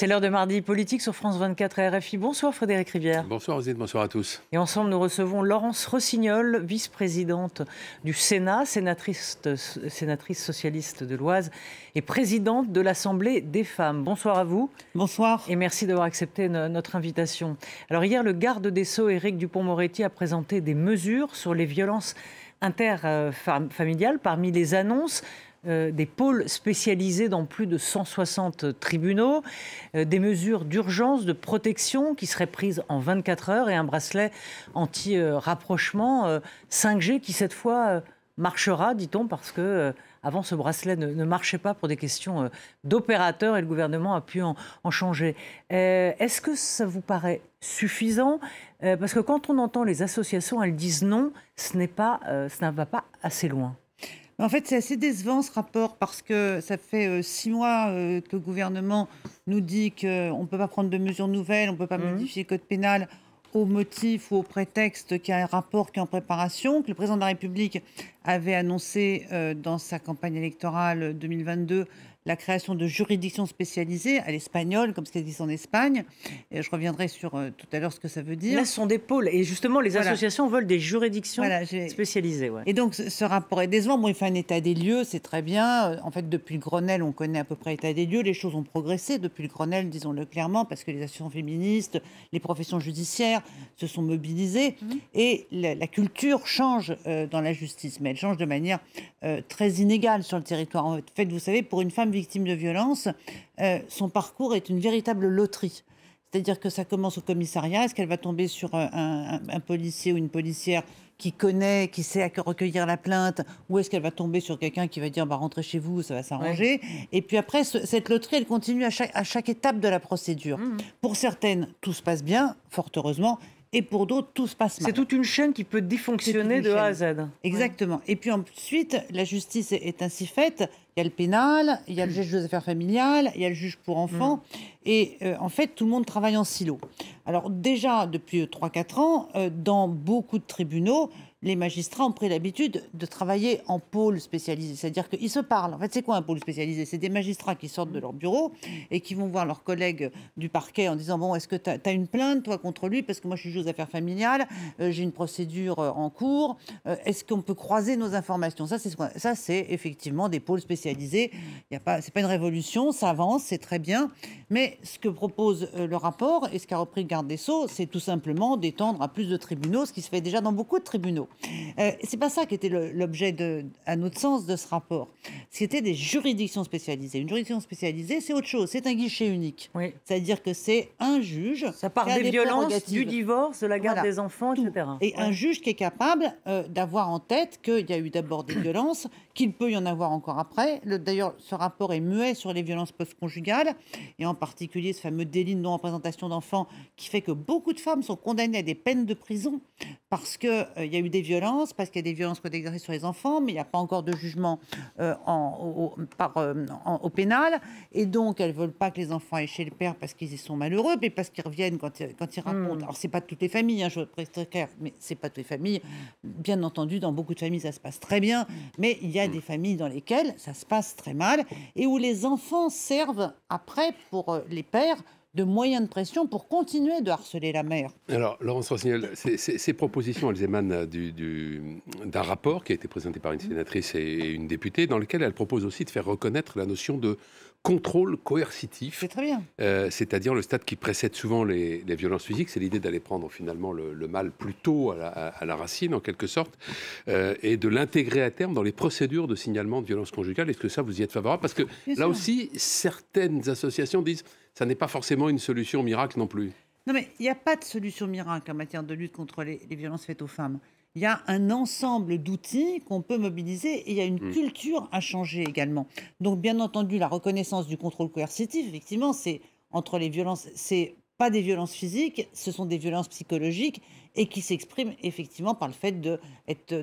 C'est l'heure de mardi politique sur France 24 RFI. Bonsoir Frédéric Rivière. Bonsoir Rosine, bonsoir à tous. Et ensemble, nous recevons Laurence Rossignol, vice-présidente du Sénat, sénatrice, sénatrice socialiste de l'Oise et présidente de l'Assemblée des femmes. Bonsoir à vous. Bonsoir. Et merci d'avoir accepté notre invitation. Alors hier, le garde des Sceaux, Éric Dupont-Moretti, a présenté des mesures sur les violences interfamiliales. Parmi les annonces, euh, des pôles spécialisés dans plus de 160 tribunaux, euh, des mesures d'urgence, de protection qui seraient prises en 24 heures et un bracelet anti-rapprochement 5G euh, qui cette fois marchera, dit-on, parce que avant ce bracelet ne, marchait pas pour des questions d'opérateurs et le gouvernement a pu en, changer. Est-ce que ça vous paraît suffisant Parce que quand on entend les associations, elles disent non, ce n'est ça ne va pas assez loin. En fait, c'est assez décevant ce rapport parce que ça fait euh, six mois euh, que le gouvernement nous dit qu'on ne peut pas prendre de mesures nouvelles, on ne peut pas mhm. modifier le code pénal au motif ou au prétexte qu'il y a un rapport qui est en préparation, que le président de la République avait annoncé euh, dans sa campagne électorale 2022 la création de juridictions spécialisées à l'espagnol, comme c'était dit en Espagne. Et je reviendrai sur euh, tout à l'heure ce que ça veut dire. Là, ce sont des pôles. Et justement, les associations veulent des juridictions spécialisées. Et donc, ce rapport est décevant. il fait un état des lieux, c'est très bien. Euh, en fait, depuis le Grenelle, on connaît à peu près l'état des lieux. Les choses ont progressé depuis le Grenelle, disons-le clairement, parce que les associations féministes, les professions judiciaires se sont mobilisées. Mhm. Et la, culture change euh, dans la justice, mais elle change de manière très inégale sur le territoire. En fait, vous savez, pour une femme victime de violence, euh, son parcours est une véritable loterie. C'est-à-dire que ça commence au commissariat. Est-ce qu'elle va tomber sur euh, un, policier ou une policière qui connaît, qui sait à recueillir la plainte Ou est-ce qu'elle va tomber sur quelqu'un qui va dire bah, rentrez chez vous, ça va s'arranger Et puis après, cette loterie, elle continue à chaque, étape de la procédure. Mmh. Pour certaines, tout se passe bien, fort heureusement et pour d'autres, tout se passe mal. C'est toute une chaîne qui peut dysfonctionner de A à Z. Exactement. Et puis ensuite, la justice est ainsi faite. Il y a le pénal, il y a le juge des affaires familiales, il y a le juge pour enfants. Mm. Et euh, en fait, tout le monde travaille en silo. Alors déjà, depuis 3-4 euh, ans, euh, dans beaucoup de tribunaux, les magistrats ont pris l'habitude de travailler en pôle spécialisé. C'est-à-dire qu'ils se parlent. En fait, c'est quoi un pôle spécialisé C'est des magistrats qui sortent de leur bureau et qui vont voir leurs collègues du parquet en disant Bon, est-ce que tu as, une plainte, toi, contre lui Parce que moi, je suis juge aux affaires familiales, euh, j'ai une procédure euh, en cours. Euh, est-ce qu'on peut croiser nos informations Ça, c'est ça, effectivement des pôles spécialisés. Il n'est a pas, c'est pas une révolution, ça avance, c'est très bien. Mais ce que propose le rapport et ce qu'a repris garde des sceaux, c'est tout simplement d'étendre à plus de tribunaux, ce qui se fait déjà dans beaucoup de tribunaux. Euh, c'est pas ça qui était l'objet, de, à notre sens, de ce rapport. C'était des juridictions spécialisées. Une juridiction spécialisée, c'est autre chose. C'est un guichet unique. Oui. C'est-à-dire que c'est un juge. Ça part des, violences, du divorce, de la garde des enfants, etc. Et un juge qui est capable euh, d'avoir en tête qu'il y a eu d'abord des violences, qu'il peut y en avoir encore après. D'ailleurs, ce rapport est muet sur les violences post-conjugales, et en particulier ce fameux délit de non-représentation d'enfants qui fait que beaucoup de femmes sont condamnées à des peines de prison parce qu'il euh, il y a eu des violences, parce qu'il y a des violences côté sur les enfants, mais il n'y a pas encore de jugement euh, euh, en, au, pénal. Et donc, elles veulent pas que les enfants aillent chez le père parce qu'ils y sont malheureux, mais parce qu'ils reviennent quand, quand ils racontent. Hmm. Alors, c'est pas toutes les familles, hein, je veux clair, mais c'est pas toutes les familles. Bien entendu, dans beaucoup de familles, ça se passe très bien, mais il y a des familles dans lesquelles ça se passe très mal et où les enfants servent après pour euh, les pères de moyens de pression pour continuer de harceler la mère. Alors, Laurence Rossignol, ces, propositions, elles émanent d'un du, rapport qui a été présenté par une sénatrice et une députée, dans lequel elle propose aussi de faire reconnaître la notion de contrôle coercitif. C'est très bien. Euh, c'est-à-dire le stade qui précède souvent les, violences physiques, c'est l'idée d'aller prendre finalement le, mal plus tôt à la, racine, en quelque sorte, euh, et de l'intégrer à terme dans les procédures de signalement de violences conjugales. Est-ce que ça, vous y êtes favorable Parce que là aussi, certaines associations disent ça n'est pas forcément une solution miracle non plus. Non, mais il n'y a pas de solution miracle en matière de lutte contre les, violences faites aux femmes. Il y a un ensemble d'outils qu'on peut mobiliser et il y a une hmm. culture à changer également. Donc, bien entendu, la reconnaissance du contrôle coercitif, effectivement, c'est entre les violences, c'est pas des violences physiques, ce sont des violences psychologiques et qui s'expriment effectivement par le fait de, être,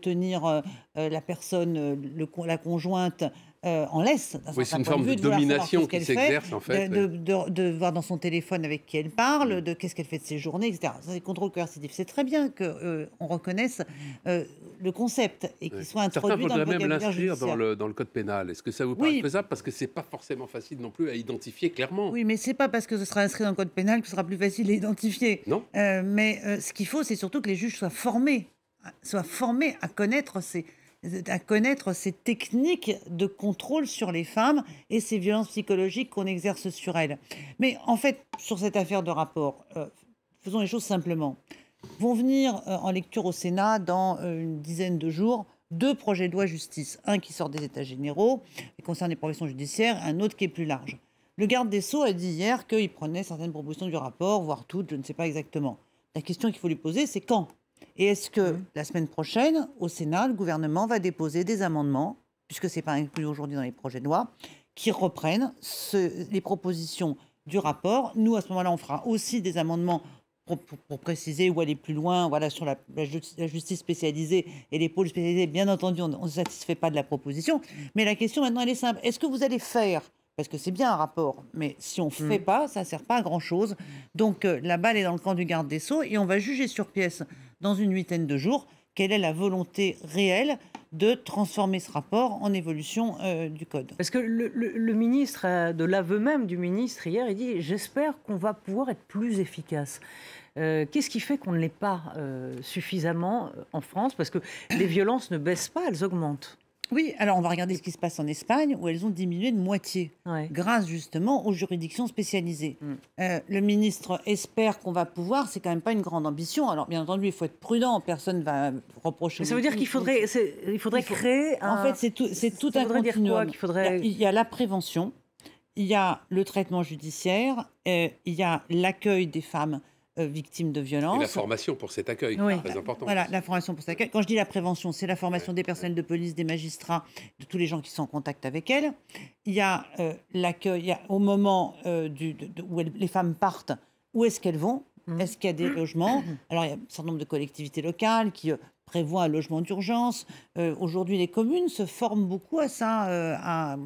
tenir euh, euh, la personne, euh, le, la conjointe euh, en laisse. c'est une forme de, domination qui s'exerce en fait. De, voir dans son téléphone avec qui elle parle, mm. de qu'est-ce qu'elle fait de ses journées, etc. C'est contrôle coercitif. C'est très bien qu'on euh, on reconnaisse euh, le concept et qu'il soit introduit dans le même l'inscrire dans le, code pénal. Est-ce que ça vous paraît faisable Parce que c'est pas forcément facile non plus à identifier clairement. Oui, mais c'est pas parce que ce sera inscrit dans le code pénal que ce sera plus facile à identifier. Non. mais ce qu'il faut, c'est surtout que les juges soient formés soient formés à connaître ces, à connaître ces techniques de contrôle sur les femmes et ces violences psychologiques qu'on exerce sur elles. Mais en fait, sur cette affaire de rapport, euh, faisons les choses simplement. Vont venir euh, en lecture au Sénat dans euh, une dizaine de jours deux projets de loi justice, un qui sort des États généraux et concerne les professions judiciaires, un autre qui est plus large. Le garde des Sceaux a dit hier qu'il prenait certaines propositions du rapport, voire toutes, je ne sais pas exactement. La question qu'il faut lui poser, c'est quand et est-ce que mmh. la semaine prochaine, au Sénat, le gouvernement va déposer des amendements, puisque ce n'est pas inclus aujourd'hui dans les projets de loi, qui reprennent les propositions du rapport Nous, à ce moment-là, on fera aussi des amendements pour, préciser ou aller plus loin voilà, sur la, justice spécialisée et les pôles spécialisés. Bien entendu, on ne se satisfait pas de la proposition. Mmh. Mais la question maintenant, elle est simple. Est-ce que vous allez faire parce que c'est bien un rapport, mais si on ne fait mmh. pas, ça ne sert pas à grand-chose. Donc euh, la balle est dans le camp du garde des sceaux et on va juger sur pièce dans une huitaine de jours, quelle est la volonté réelle de transformer ce rapport en évolution euh, du code. Parce que le, ministre, euh, de l'aveu même du ministre hier, il dit J'espère qu'on va pouvoir être plus efficace. Euh, qu'est-ce qui fait qu'on ne l'est pas suffisamment en France Parce que les violences ne baissent pas, elles augmentent. Oui, alors on va regarder ce qui se passe en Espagne, où elles ont diminué de moitié, grâce justement aux juridictions spécialisées. Mm. Euh, le ministre espère qu'on va pouvoir, c'est quand même pas une grande ambition. Alors bien entendu, il faut être prudent, personne va reprocher. ça veut dire qu'il faudrait, il faudrait créer un... En fait, c'est tout, un il, faudrait... il, y a, la prévention, il y a le traitement judiciaire, euh, il y a l'accueil des femmes euh, victimes de violences. Et la formation pour cet accueil, c'est très important. Voilà, la formation pour Quand je dis la prévention, c'est la formation des personnels de police, des magistrats, de tous les gens qui sont en contact avec elles. Il y a euh, l'accueil, au moment euh, du, où les femmes partent, où est-ce qu'elles vont mmh. Est-ce qu'il y a des logements mmh. Alors, il y a un certain nombre de collectivités locales qui prévoient un logement d'urgence. Aujourd'hui, les communes se forment beaucoup à ça. Euh,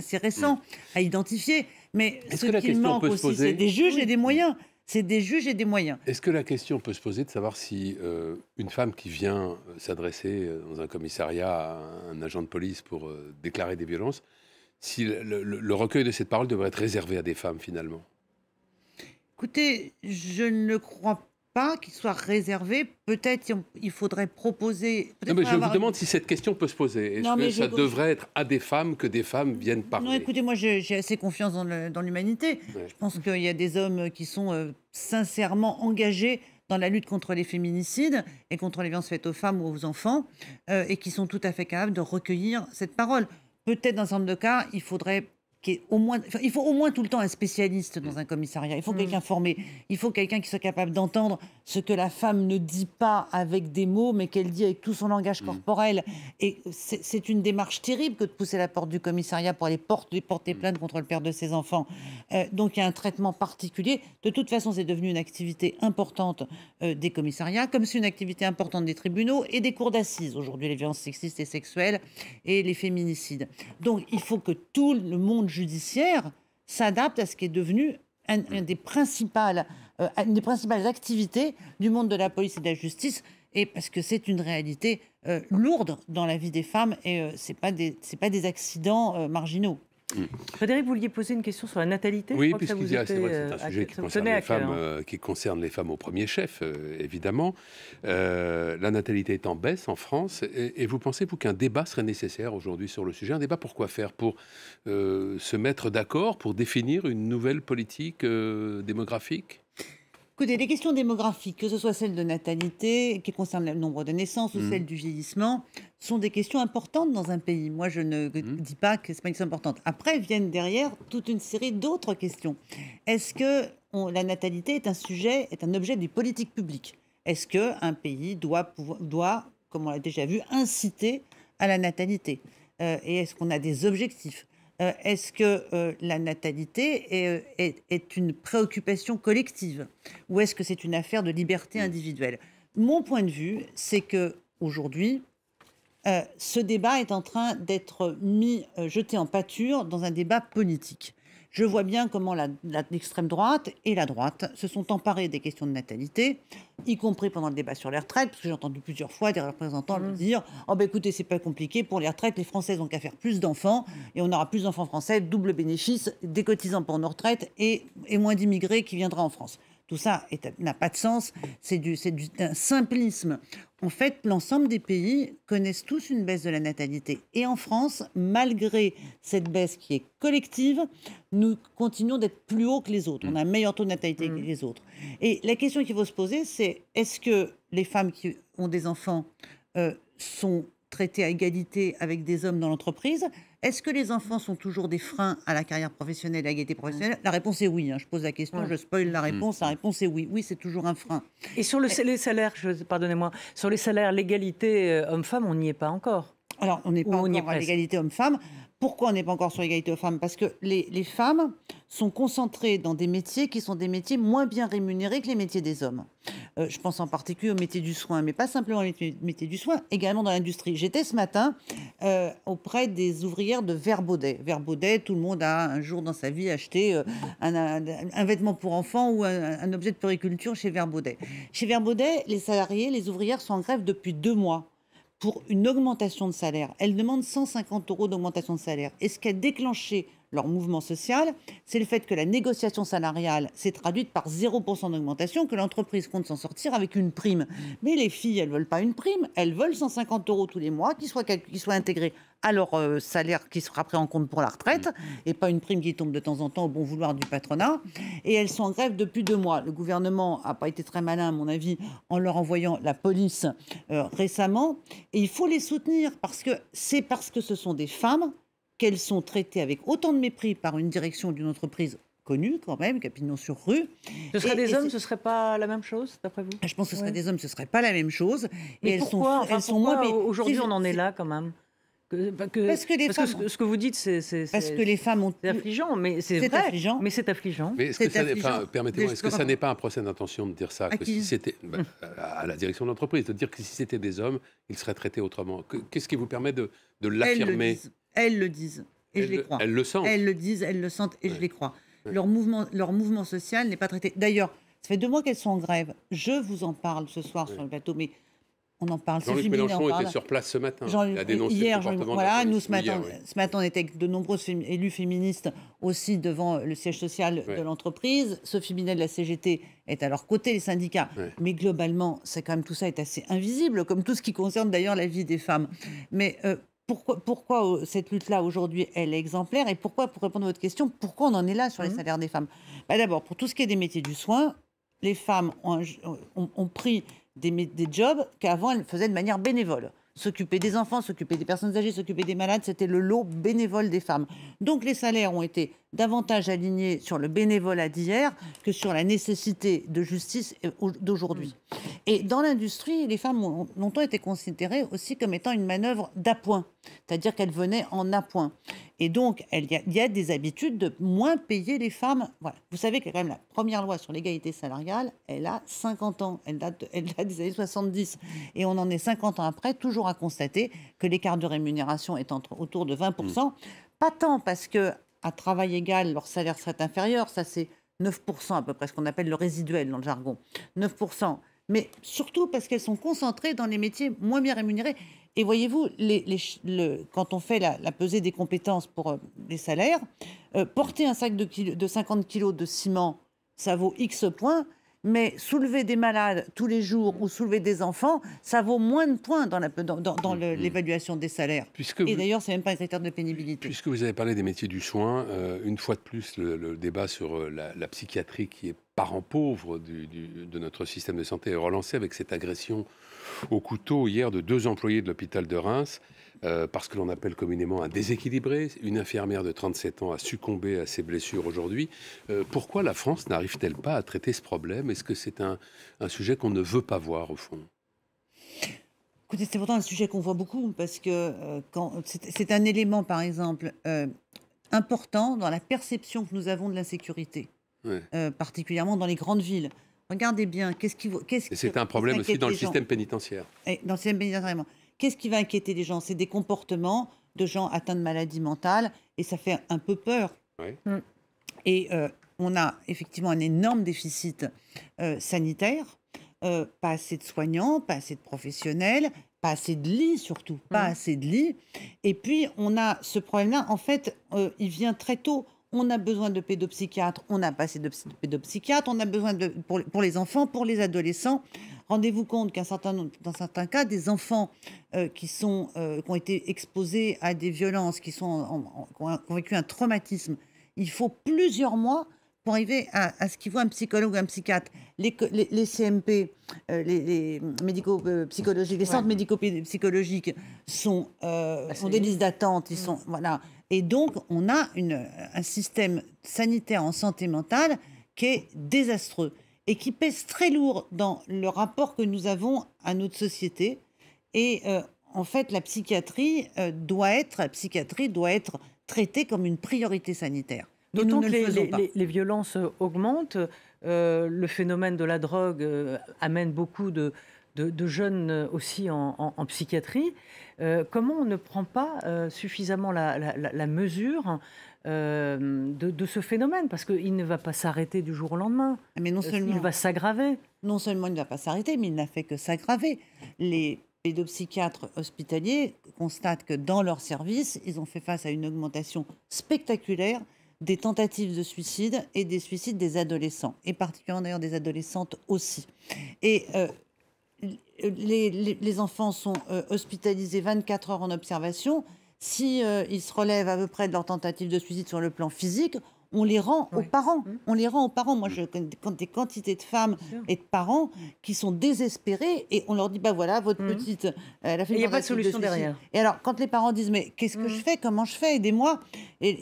c'est récent mmh. à identifier. Mais Est ce, qu'il manque aussi, c'est des juges et des moyens c'est des juges et des moyens. Est-ce que la question peut se poser de savoir si euh, une femme qui vient euh, s'adresser euh, dans un commissariat à un agent de police pour déclarer des violences, si le, recueil de cette parole devrait être réservé à des femmes finalement Écoutez, je ne crois pas qu'il soit réservé. Peut-être il faudrait proposer. mais je vous demande si cette question peut se poser. Est-ce que ça devrait être à des femmes que des femmes viennent parler Non, écoutez, moi j'ai assez confiance dans l'humanité. Je pense qu'il y a des hommes qui sont euh, sincèrement engagés dans la lutte contre les féminicides et contre les violences faites aux femmes ou aux enfants euh, et qui sont tout à fait capables de recueillir cette parole. Peut-être dans un certain nombre de cas, il faudrait au moins, il faut au moins tout le temps un spécialiste dans un commissariat. Il faut mm. quelqu'un formé. Il faut quelqu'un qui soit capable d'entendre ce que la femme ne dit pas avec des mots, mais qu'elle dit avec tout son langage mm. corporel. Et c'est une démarche terrible que de pousser la porte du commissariat pour aller porter, porter mm. plainte contre le père de ses enfants. Euh, donc il y a un traitement particulier. De toute façon, c'est devenu une activité importante euh, des commissariats, comme c'est une activité importante des tribunaux et des cours d'assises. Aujourd'hui, les violences sexistes et sexuelles et les féminicides. Donc il faut que tout le monde judiciaire s'adapte à ce qui est devenu un, un mm. des principales euh, une des principales activités du monde de la police et de la justice, et parce que c'est une réalité euh, lourde dans la vie des femmes, et ce euh, c'est pas pas des accidents marginaux. Mm. Frédéric, vous vouliez poser une question sur la natalité Oui, puisque c'est un euh, sujet qui concerne, les femmes, hein. euh, qui concerne, les femmes, au premier chef, euh, évidemment. la natalité est en baisse en France. Et, vous pensez-vous qu'un débat serait nécessaire aujourd'hui sur le sujet Un débat pour quoi faire Pour se mettre d'accord, pour définir une nouvelle politique démographique Écoutez, les questions démographiques, que ce soit celle de natalité, qui concerne le nombre de naissances, ou mm. celles du vieillissement, sont des questions importantes dans un pays. Moi, je ne mm. dis pas que ce pas une question importante. Après, viennent derrière toute une série d'autres questions. Est-ce que la natalité est un sujet, est un objet des politique publiques Est-ce qu'un pays doit, doit, comme on l'a déjà vu, inciter à la natalité euh, Et est-ce qu'on a des objectifs euh, est-ce que euh, la natalité euh, est, une préoccupation collective ou est-ce que c'est une affaire de liberté individuelle Mon point de vue, c'est que aujourd'hui, ce débat est en train d'être mis, jeté en pâture dans un débat politique. Je vois bien comment l'extrême droite et la droite se sont emparées des questions de natalité, y compris pendant le débat sur les retraites, parce que j'ai entendu plusieurs fois des représentants mmh. dire Oh, ben écoutez, c'est pas compliqué, pour les retraites, les Françaises ont qu'à faire plus d'enfants, et on aura plus d'enfants français, double bénéfice, des cotisants pour nos retraites et, et moins d'immigrés qui viendront en France. Tout ça n'a pas de sens, c'est du, simplisme. En fait, l'ensemble des pays connaissent tous une baisse de la natalité. Et en France, malgré cette baisse qui est collective, nous continuons d'être plus haut que les autres. On a un meilleur taux de natalité que les autres. Et la question qu'il faut se poser, c'est est-ce que les femmes qui ont des enfants euh, sont traitées à égalité avec des hommes dans l'entreprise est-ce que les enfants sont toujours des freins à la carrière professionnelle, à la gaieté professionnelle La réponse est oui. Hein. Je pose la question, je spoil la mm. réponse. La mm. réponse est oui. Oui, c'est toujours un frein. Et sur le, eh les salaires, pardonnez-moi, sur les salaires, l'égalité euh, homme-femme, on n'y est pas encore. Alors, on n'est pas on encore à l'égalité homme-femme. Pourquoi on n'est pas encore sur l'égalité aux femmes Parce que les, les, femmes sont concentrées dans des métiers qui sont des métiers moins bien rémunérés que les métiers des hommes. Euh, je pense en particulier au métier du soin, mais pas simplement au métier du soin, également dans l'industrie. J'étais ce matin euh, auprès des ouvrières de Verbaudet. Verbaudet, tout le monde a un jour dans sa vie acheté euh, un, vêtement pour enfants ou un, objet de périculture chez Verbaudet. Chez Verbaudet, les salariés, les ouvrières sont en grève depuis deux mois pour une augmentation de salaire. Elles demandent 150 euros d'augmentation de salaire. Et ce qui a déclenché leur mouvement social, c'est le fait que la négociation salariale s'est traduite par 0% d'augmentation, que l'entreprise compte s'en sortir avec une prime. Mais les filles, elles veulent pas une prime, elles veulent 150 euros tous les mois qui soient, soient intégrés à leur euh, salaire qui sera pris en compte pour la retraite mmh. et pas une prime qui tombe de temps en temps au bon vouloir du patronat. Et elles sont en grève depuis deux mois. Le gouvernement n'a pas été très malin, à mon avis, en leur envoyant la police euh, récemment. Et il faut les soutenir parce que c'est parce que ce sont des femmes qu'elles sont traitées avec autant de mépris par une direction d'une entreprise connue quand même, Capignon-sur-Rue. Ce serait des hommes, ce serait pas la même chose, d'après vous Je pense que ce serait des hommes, ce serait pas la même chose. et elles sont, moins sont Aujourd'hui, on en est là quand même. Bah, parce que, ce, que vous dites, c'est parce que les femmes ont affligeant, mais c'est affligeant, mais c'est affligeant. Mais est-ce que ça permettez-moi, est-ce que ça n'est pas un procès d'intention de dire ça bah, à, si c'était, à la direction de l'entreprise, de dire que si c'était des hommes, ils seraient traités autrement. Qu'est-ce qui vous permet de l'affirmer elles le disent et je les crois. elles le sentent. Elles le disent, elles le sentent et je les crois. Leur, mouvement, social n'est pas traité. D'ailleurs, ça fait deux mois qu'elles sont en grève. Je vous en parle ce soir sur le plateau, mais on en parle. Jean-Luc Mélenchon était sur place ce matin. a hier, voilà, nous ce matin, ce matin, on était avec de nombreuses élus féministes aussi devant le siège social de l'entreprise. Sophie Binet de la CGT est à leur côté, les syndicats. Mais globalement, c'est quand même tout ça est assez invisible, comme tout ce qui concerne d'ailleurs la vie des femmes. Mais euh, pourquoi, euh, cette lutte-là aujourd'hui, elle est exemplaire Et pourquoi, pour répondre à votre question, pourquoi on en est là sur les mmh. salaires des femmes bah, D'abord, pour tout ce qui est des métiers du soin, les femmes ont, pris des, jobs qu'avant elles faisaient de manière bénévole. S'occuper des enfants, s'occuper des personnes âgées, s'occuper des malades, c'était le lot bénévole des femmes. Donc les salaires ont été davantage alignés sur le bénévolat d'hier que sur la nécessité de justice euh, d'aujourd'hui. Mmh. Et dans l'industrie, les femmes ont longtemps été considérées aussi comme étant une manœuvre d'appoint, c'est-à-dire qu'elles venaient en appoint. Et donc, il y, a des habitudes de moins payer les femmes. Voilà. Vous savez que quand même la première loi sur l'égalité salariale, elle a 50 ans, elle date, elle des années 70. Et on en est 50 ans après, toujours à constater que l'écart de rémunération est autour de 20%. Mmh. Pas tant parce que à travail égal, leur salaire serait inférieur, ça c'est 9% à peu près, ce qu'on appelle le résiduel dans le jargon. 9% mais surtout parce qu'elles sont concentrées dans les métiers moins bien rémunérés. Et voyez-vous, quand on fait la, pesée des compétences pour les euh, salaires, euh, porter un sac de, de 50 kg de ciment, ça vaut X points, mais soulever des malades tous les jours mmh. ou soulever des enfants, ça vaut moins de points dans mmh, mmh. l'évaluation des salaires. et d'ailleurs, c'est même pas un critère de pénibilité. Puisque vous avez parlé des métiers du soin, euh, une fois de plus, le, débat sur euh, la, psychiatrie qui est parent pauvre de notre système de santé est relancé avec cette agression au couteau hier de deux employés de l'hôpital de Reims. Euh, parce que l'on appelle communément un déséquilibré. Une infirmière de 37 ans a succombé à ses blessures aujourd'hui. Euh, pourquoi la France n'arrive-t-elle pas à traiter ce problème Est-ce que c'est un, sujet qu'on ne veut pas voir au fond Écoutez, c'est pourtant un sujet qu'on voit beaucoup parce que euh, c'est un élément, par exemple, important dans la perception que nous avons de l'insécurité, sécurité, particulièrement dans les grandes villes. Regardez bien, qu'est-ce qui, qu'est-ce C'est un problème aussi dans le, système pénitentiaire. dans le système pénitentiaire. Qu'est-ce qui va inquiéter les gens C'est des comportements de gens atteints de maladies mentales. et ça fait un peu peur. Mm. Et euh, on a effectivement un énorme déficit euh, sanitaire, euh, pas assez de soignants, pas assez de professionnels, pas assez de lits surtout, pas mm. assez de lits. Et puis on a ce problème-là, en fait, il vient très tôt. On a besoin de pédopsychiatres, on n'a pas assez de pédopsychiatres, on a besoin de, pour les enfants, pour les adolescents. Rendez-vous compte qu'un certain dans certains cas, des enfants euh, qui sont euh, qui ont été exposés à des violences, qui sont ont vécu un traumatisme, il faut plusieurs mois pour arriver à, ce qu'il voit un psychologue ou un psychiatre. Les, les, CMP, les, les médico euh, les centres médico-psychologiques sont, bah, des listes d'attente. Ils mm. sont, voilà. Et donc, on a une, un système sanitaire en santé mentale qui est désastreux et qui pèse très lourd dans le rapport que nous avons à notre société. Et euh, en fait, la psychiatrie euh, doit être la psychiatrie doit être traitée comme une priorité sanitaire. D'autant que les, violences euh, augmentent, le phénomène de la drogue amène beaucoup de de, jeunes aussi en, psychiatrie. Euh, comment on ne prend pas euh, suffisamment la, mesure euh, de, ce phénomène Parce qu'il ne va pas s'arrêter du jour au lendemain. Ah, mais non seulement, il va s'aggraver. Non seulement il ne va pas s'arrêter, mais il n'a fait que s'aggraver. Les pédopsychiatres hospitaliers constatent que dans leur service, ils ont fait face à une augmentation spectaculaire des tentatives de suicide et des suicides des adolescents, et particulièrement d'ailleurs des adolescentes aussi. Et les, enfants sont euh, hospitalisés 24 heures en observation. Si euh, se relèvent à peu près de leur tentative de suicide sur le plan physique, on les rend aux parents. Mmh. On les rend aux parents. Moi, mmh. je quand des quantités de femmes et de parents qui sont désespérés et on leur dit bah voilà, votre mmh. petite, euh, elle a fait. Il n'y a pas de solution derrière. Et alors, quand les parents disent mais qu'est-ce que je fais, comment je fais, aidez-moi. Et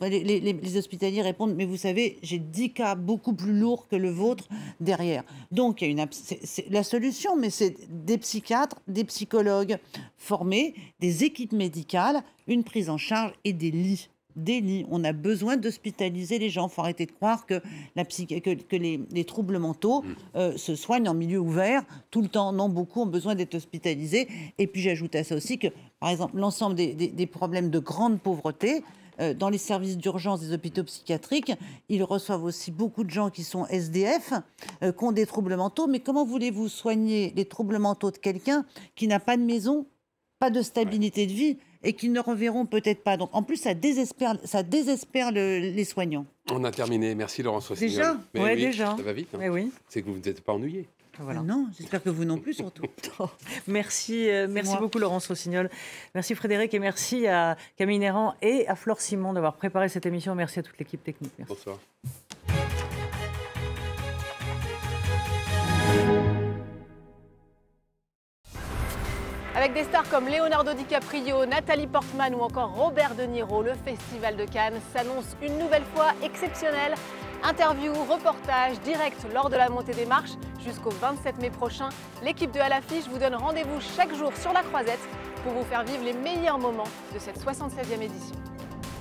les, les, hospitaliers répondent mais vous savez, j'ai 10 cas beaucoup plus lourds que le vôtre derrière. Donc il y a une la solution, mais c'est des psychiatres, des psychologues formés, des équipes médicales, une prise en charge et des lits déli On a besoin d'hospitaliser les gens. Il faut arrêter de croire que, que, les, troubles mentaux mm. euh, se soignent en milieu ouvert tout le temps. Non, beaucoup ont besoin d'être hospitalisés. Et puis j'ajoute à ça aussi que, par exemple, l'ensemble des, problèmes de grande pauvreté, euh, dans les services d'urgence des hôpitaux psychiatriques, ils reçoivent aussi beaucoup de gens qui sont SDF, euh, qui ont des troubles mentaux. Mais comment voulez-vous soigner les troubles mentaux de quelqu'un qui n'a pas de maison, pas de stabilité de vie et qu'ils ne reverront peut-être pas. Donc en plus, ça désespère, ça désespère les soignants. On a terminé. Merci Laurence Rossignol. Déjà oui, déjà. Ça va vite. Hein. oui. C'est que vous n'êtes pas ennuyé. Non, j'espère que vous non plus surtout. Oh. merci, euh, merci beaucoup Laurence Rossignol. Merci Frédéric et merci à Camille Néran et à Flore Simon d'avoir préparé cette émission. Merci à toute l'équipe technique. Bonsoir. Avec des stars comme Leonardo DiCaprio, Nathalie Portman ou encore Robert De Niro, le Festival de Cannes s'annonce une nouvelle fois exceptionnel. Interview, reportages, direct lors de la montée des marches jusqu'au 27 mai prochain. L'équipe de À vous donne rendez-vous chaque jour sur la croisette pour vous faire vivre les meilleurs moments de cette 76e édition.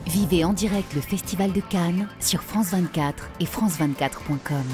Vivez en direct le Festival de Cannes sur France 24 et France24.com.